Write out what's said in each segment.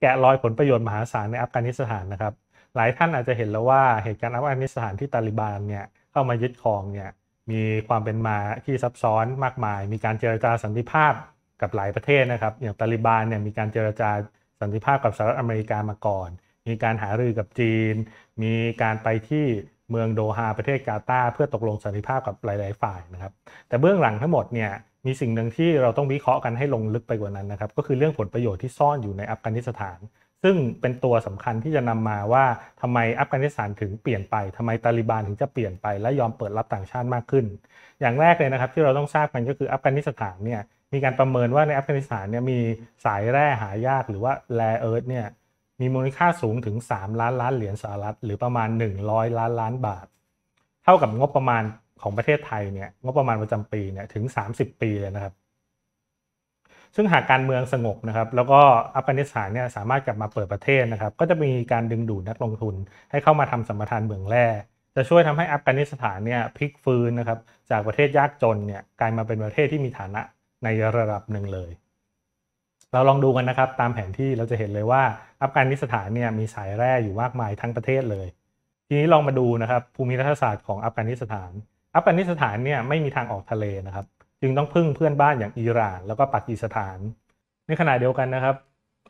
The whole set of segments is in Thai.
แกะรอยผลประโยชน์มหาศาลในอัฟกานิสถานนะครับ หลายท่านอาจจะเห็นแล้วว่าเหตุการณ์อัฟกานิสถานที่ตาลิบานเนี่ยเข้ามายึดครองเนี่ยมีความเป็นมาที่ซับซ้อนมากมาย มีการเจรจาสันติภาพกับหลายประเทศนะครับอย่างตาลิบานเนี่ยมีการเจรจาสันติภาพกับสหรัฐอเมริกามาก่อน มีการหารือกับจีน มีการไปที่เมืองโดฮาประเทศกาตาร์เพื่อตกลงสันติภาพกับหลาย ๆฝ่ายนะครับ แต่เบื้องหลังทั้งหมดเนี่ยมีสิ่งหนึ่งที่เราต้องวิเคราะห์กันให้ลงลึกไปกว่านั้นนะครับก็คือเรื่องผลประโยชน์ที่ซ่อนอยู่ในอัฟกานิสถาน ซึ่งเป็นตัวสำคัญที่จะนำมาว่าทำไมอัฟกานิสถานถึงเปลี่ยนไป ทำไมตาลิบานถึงจะเปลี่ยนไปและยอมเปิดรับต่างชาติมากขึ้น อย่างแรกเลยนะครับที่เราต้องทราบกันก็คืออัฟกานิสถานเนี่ยมีการประเมินว่าในอัฟกานิสถานเนี่ยมีสายแร่หายาก หรือว่าแร่เอิร์ธเนี่ยมีมูลค่าสูงถึง 3 ล้านล้านเหรียญสหรัฐหรือประมาณ 100 ล้านล้านบาท เท่ากับงบประมาณของประเทศไทยเนี่ยงบประมาณประจำปีเนี่ยถึง 30 ปีเลยนะครับ ซึ่งหากการเมืองสงบนะครับ แล้วก็อัฟกานิสถานเนี่ยสามารถกลับมาเปิดประเทศนะครับ ก็จะมีการดึงดูดนักลงทุน ให้เข้ามาทำสัมปทานเมืองแร่จะช่วยทำให้อัฟกานิสถานเนี่ยพลิกฟื้นนะครับ จากประเทศยากจนเนี่ยกลายมาเป็นประเทศที่มีฐานะในระดับหนึ่งเลย เราลองดูกันนะครับตามแผนที่เราจะเห็นเลยว่า อัฟกานิสถานเนี่ยมีสายแร่อยู่มากมายทั้งประเทศเลย ทีนี้ลองมาดูนะครับ ภูมิรัฐศาสตร์ของอัฟกานิสถานอัฟกานิสถานเนี่ยไม่มีทางออกทะเลนะครับ จึงต้องพึ่งเพื่อนบ้านอย่างอิหร่าน แล้วก็ปากีสถาน ในขณะเดียวกันนะครับ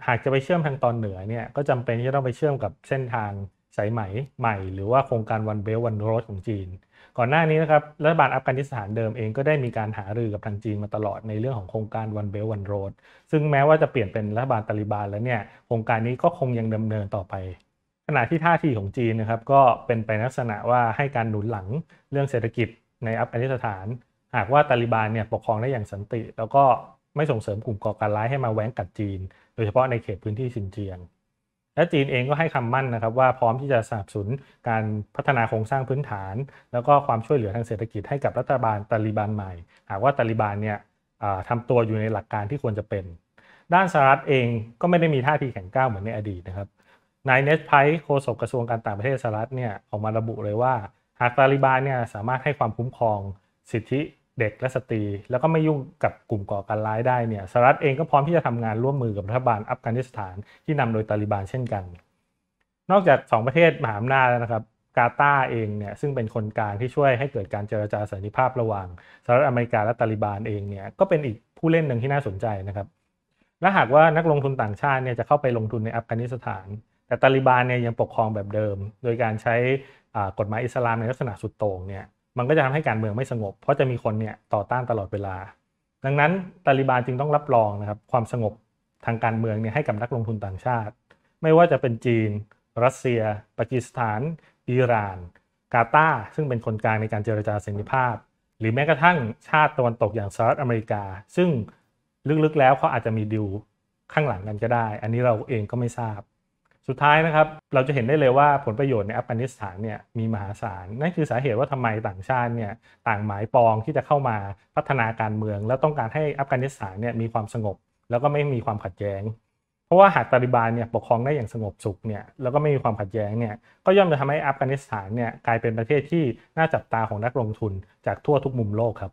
หากจะไปเชื่อมทางตอนเหนือเนี่ยก็จำเป็นที่จะต้องไปเชื่อมกับเส้นทางสายไหมใหม่ หรือว่าโครงการวันเบลวันโรสของจีน ก่อนหน้านี้นะครับรัฐบาลอัฟกานิสถานเดิมเองก็ได้มีการหารือกับทางจีนมาตลอดในเรื่องของโครงการวันเบลวันโรดซึ่งแม้ว่าจะเปลี่ยนเป็นรัฐบาลตาลิบานแล้วเนี่ยโครงการนี้ก็คงยังดำเนินต่อไปขณะที่ท่าทีของจีนนะครับก็เป็นไปลักษณะว่าให้การหนุนหลังเรื่องเศรษฐกิจในอัฟกานิสถาน หากว่าตาลิบานเนี่ยปกครองได้อย่างสันติ แล้วก็ไม่ส่งเสริมกลุ่มก่อการร้ายให้มาแว้งกัดจีน โดยเฉพาะในเขตพื้นที่ซินเจียง และจีนเองก็ให้คำมั่นนะครับ ว่าพร้อมที่จะสนับสนุนการพัฒนาโครงสร้างพื้นฐาน แล้วก็ความช่วยเหลือทางเศรษฐกิจให้กับรัฐบาลตาลิบันใหม่ หากว่าตาลิบันเนี่ยทำตัวอยู่ในหลักการที่ควรจะเป็น ด้านสหรัฐเองก็ไม่ได้มีท่าทีแข็งก้าวเหมือนในอดีตนะครับนายเนสไพร์โฆษกกระทรวงการต่างประเทศสหรัฐเนี่ยออกมาระบุเลยว่า หากตาลิบานเนี่ยสามารถให้ความคุ้มครองสิทธิเด็กและสตรี แล้วก็ไม่ยุ่งกับกลุ่มก่อการร้ายได้เนี่ยสหรัฐเองก็พร้อมที่จะทำงานร่วมมือกับรัฐบาลอัฟกานิสถานที่นำโดยตาลิบานเช่นกัน นอกจาก 2 ประเทศมหาอำนาจแล้วนะครับกาตาเองเนี่ยซึ่งเป็นคนกลางที่ช่วยให้เกิดการเจรจาสันติภาพระหว่างสหรัฐอเมริกาและตาลิบานเองเนี่ยก็เป็นอีกผู้เล่นหนึ่งที่น่าสนใจนะครับและหากว่านักลงทุนต่างชาติเนี่ยจะเข้าไปลงทุนในอัฟกานิสถานแต่ตาลิบานเนี่ยยังปกครองแบบเดิม โดยการใช้กฎหมายอิสลามในลักษณะสุดโต่งเนี่ยมันก็จะทำให้การเมืองไม่สงบเพราะจะมีคนเนี่ยต่อต้านตลอดเวลา ดังนั้นตาลิบานจึงต้องรับรองนะครับความสงบทางการเมืองเนี่ยให้กับนักลงทุนต่างชาติ ไม่ว่าจะเป็นจีน รัสเซียปากีสถาน อิหร่าน กาตาร์ซึ่งเป็นคนกลางในการเจรจาเสรีภาพ หรือแม้กระทั่งชาติตะวันตกอย่างสหรัฐอเมริกา ซึ่งลึกๆแล้วเขาอาจจะมีดิวข้างหลังกันก็ได้ อันนี้เราเองก็ไม่ทราบสุดท้ายนะครับ เราจะเห็นได้เลยว่าผลประโยชน์ในอัฟกานิสถานเนี่ยมีมหาศาลนั่นคือสาเหตุว่าทำไมต่างชาติเนี่ยต่างหมายปองที่จะเข้ามาพัฒนาการเมือง แล้วต้องการให้อัฟกานิสถานเนี่ยมีความสงบ แล้วก็ไม่มีความขัดแย้งเพราะว่าหากตาลิบานเนี่ยปกครองได้อย่างสงบสุขเนี่ยแล้วก็ไม่มีความขัดแย้งเนี่ยก็ย่อมจะทำให้อัฟกานิสถานเนี่ยกลายเป็นประเทศที่น่าจับตาของนักลงทุน จากทั่วทุกมุมโลกครับ